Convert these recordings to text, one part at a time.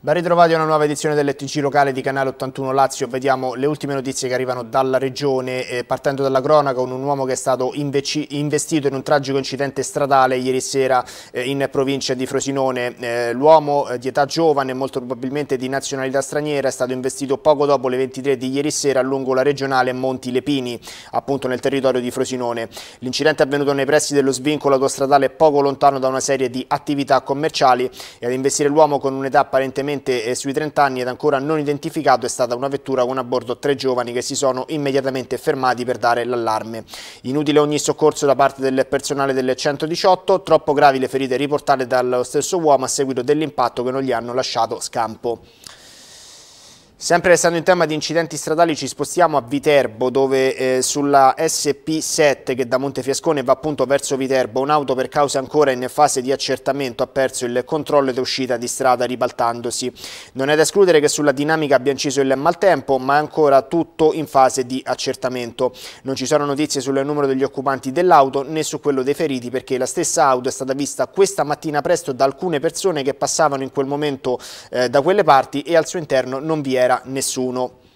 Ben ritrovati a una nuova edizione dell'ETC locale di Canale 81 Lazio, vediamo le ultime notizie che arrivano dalla regione, eh, partendo dalla cronaca un uomo che è stato investito in un tragico incidente stradale ieri sera eh, in provincia di Frosinone. Eh, L'uomo eh, di età giovane, molto probabilmente di nazionalità straniera, è stato investito poco dopo le 23 di ieri sera lungo la regionale Monti Lepini, appunto nel territorio di Frosinone. L'incidente è avvenuto nei pressi dello svincolo autostradale poco lontano da una serie di attività commerciali e ad investire l'uomo con un'età apparentemente praticamente sui 30 anni ed ancora non identificato è stata una vettura con a bordo tre giovani che si sono immediatamente fermati per dare l'allarme. Inutile ogni soccorso da parte del personale del 118, troppo gravi le ferite riportate dallo stesso uomo a seguito dell'impatto che non gli hanno lasciato scampo. Sempre restando in tema di incidenti stradali ci spostiamo a Viterbo dove eh, sulla SP7 che da Montefiascone va appunto verso Viterbo un'auto per cause ancora in fase di accertamento ha perso il controllo ed è uscita di strada ribaltandosi. Non è da escludere che sulla dinamica abbia inciso il maltempo ma è ancora tutto in fase di accertamento. Non ci sono notizie sul numero degli occupanti dell'auto né su quello dei feriti perché la stessa auto è stata vista questa mattina presto da alcune persone che passavano in quel momento eh, da quelle parti e al suo interno non vi era c'era nessuno.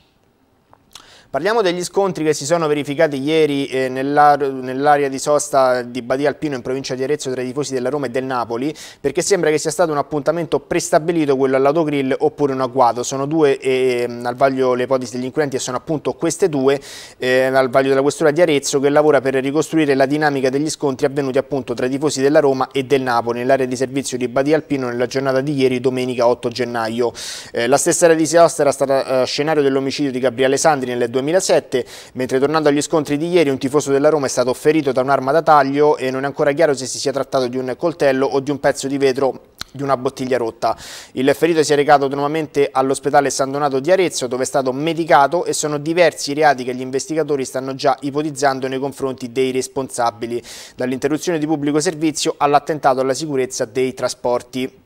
Parliamo degli scontri che si sono verificati ieri eh, nell'area di sosta di Badia Alpino in provincia di Arezzo tra i tifosi della Roma e del Napoli, perché sembra che sia stato un appuntamento prestabilito quello all'autogrill oppure un agguato. Sono due eh, al vaglio le ipotesi degli inquirenti e sono appunto queste due eh, al vaglio della questura di Arezzo che lavora per ricostruire la dinamica degli scontri avvenuti appunto tra i tifosi della Roma e del Napoli nell'area di servizio di Badia Alpino nella giornata di ieri domenica 8 gennaio. Eh, la stessa area di sosta era stata eh, scenario dell'omicidio di Gabriele Sandri nelle due 2007, mentre tornando agli scontri di ieri un tifoso della Roma è stato ferito da un'arma da taglio e non è ancora chiaro se si sia trattato di un coltello o di un pezzo di vetro di una bottiglia rotta. Il ferito si è recato nuovamente all'ospedale San Donato di Arezzo dove è stato medicato e sono diversi i reati che gli investigatori stanno già ipotizzando nei confronti dei responsabili, dall'interruzione di pubblico servizio all'attentato alla sicurezza dei trasporti.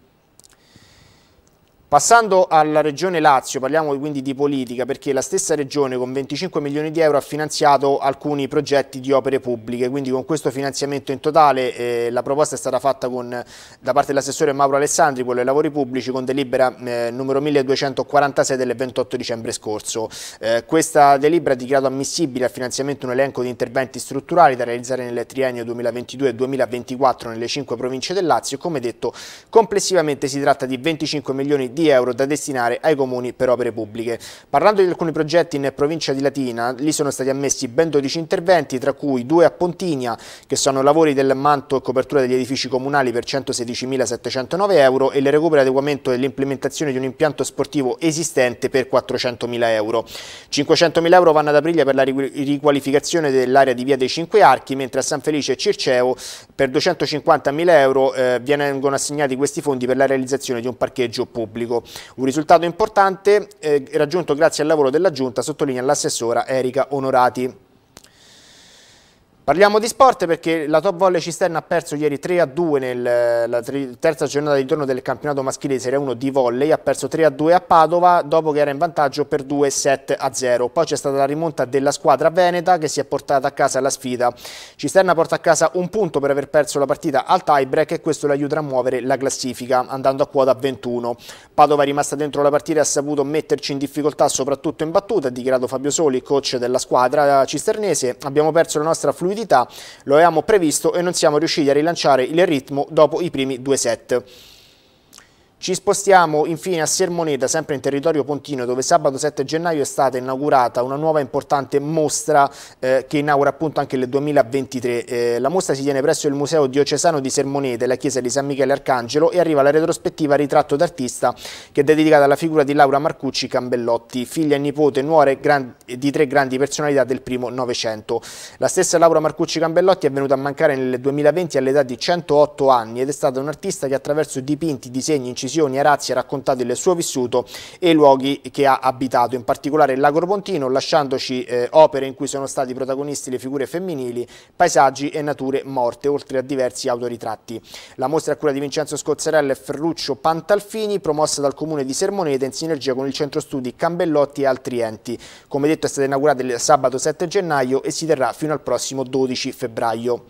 Passando alla regione Lazio, parliamo quindi di politica, perché la stessa regione con 25 milioni di euro ha finanziato alcuni progetti di opere pubbliche, quindi con questo finanziamento in totale eh, la proposta è stata fatta con, da parte dell'assessore Mauro Alessandri, quello dei lavori pubblici, con delibera eh, numero 1246 del 28 dicembre scorso. Eh, questa delibera ha dichiarato ammissibile al finanziamento un elenco di interventi strutturali da realizzare nel triennio 2022-2024 nelle cinque province del Lazio, come detto complessivamente si tratta di 25 milioni di di euro da destinare ai comuni per opere pubbliche. Parlando di alcuni progetti in provincia di Latina, lì sono stati ammessi ben 12 interventi, tra cui due a Pontinia, che sono lavori del manto e copertura degli edifici comunali per 116.709 euro e il recupero e adeguamento e l'implementazione di un impianto sportivo esistente per 400.000 euro. 500.000 euro vanno ad Aprilia per la riqualificazione dell'area di via dei Cinque Archi, mentre a San Felice e Circeo per 250.000 euro eh, vengono assegnati questi fondi per la realizzazione di un parcheggio pubblico pubblico. Un risultato importante eh, raggiunto grazie al lavoro della Giunta, sottolinea l'assessora Erika Onorati. Parliamo di sport perché la Top Volley Cisterna ha perso ieri 3-2 a nella eh, terza giornata di ritorno del campionato maschile Serie 1 di volley, ha perso 3-2 a a Padova dopo che era in vantaggio per 2 7 a 0. Poi c'è stata la rimonta della squadra veneta che si è portata a casa la sfida. Cisterna porta a casa un punto per aver perso la partita al tie break e questo aiuterà a muovere la classifica andando a quota 21. Padova è rimasta dentro la partita e ha saputo metterci in difficoltà soprattutto in battuta, ha dichiarato Fabio Soli, coach della squadra cisternese. Abbiamo perso la nostra fluidità umidità, lo avevamo previsto e non siamo riusciti a rilanciare il ritmo dopo i primi due set. Ci spostiamo infine a Sermoneta, sempre in territorio pontino, dove sabato 7 gennaio è stata inaugurata una nuova importante mostra eh, che inaugura appunto anche il 2023. Eh, la mostra si tiene presso il Museo Diocesano di Sermoneta e la chiesa di San Michele Arcangelo e arriva la retrospettiva Ritratto d'artista che è dedicata alla figura di Laura Marcucci Cambellotti, figlia e nipote nuore di tre grandi personalità del primo Novecento. La stessa Laura Marcucci Cambellotti è venuta a mancare nel 2020 all'età di 108 anni ed è stata un'artista che attraverso dipinti, disegni, incisioni uccisioni, Arazzi ha raccontato il suo vissuto e i luoghi che ha abitato, in particolare il Lago Pontino, lasciandoci eh, opere in cui sono stati protagonisti le figure femminili, paesaggi e nature morte, oltre a diversi autoritratti. La mostra a cura di Vincenzo Scozzarella e Ferruccio Pantalfini, promossa dal Comune di Sermoneta in sinergia con il Centro Studi Cambellotti e altri enti. Come detto è stata inaugurata il sabato 7 gennaio e si terrà fino al prossimo 12 febbraio.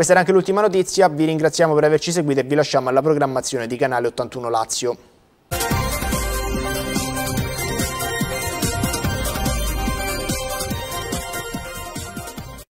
Questa era anche l'ultima notizia, vi ringraziamo per averci seguito e vi lasciamo alla programmazione di Canale 81 Lazio.